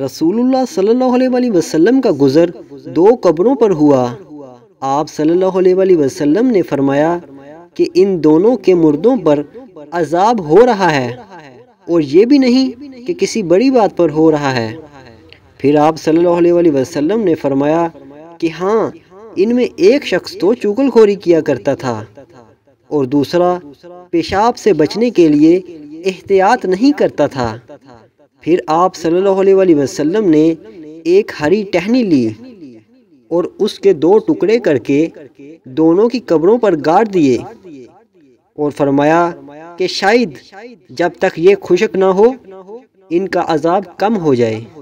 رسول اللہ صلی اللہ علیہ وسلم کا گزر دو قبروں پر ہوا آپ صلی اللہ علیہ وسلم نے فرمایا کہ ان دونوں کے مردوں پر عذاب ہو رہا ہے اور یہ بھی نہیں کہ کسی بڑی بات پر ہو رہا ہے پھر آپ صلی اللہ علیہ وسلم نے فرمایا کہ ہاں ان میں ایک شخص تو چوکل خوری کیا کرتا تھا اور دوسرا پیشاب سے بچنے کے لیے احتیاط نہیں کرتا تھا پھر آپ صلی اللہ علیہ وآلہ وسلم نے ایک ہری ٹہنی لی اور اس کے دو ٹکڑے کر کے دونوں کی قبروں پر گاڑ دیے اور فرمایا کہ شاید جب تک یہ خشک نہ ہو ان کا عذاب کم ہو جائے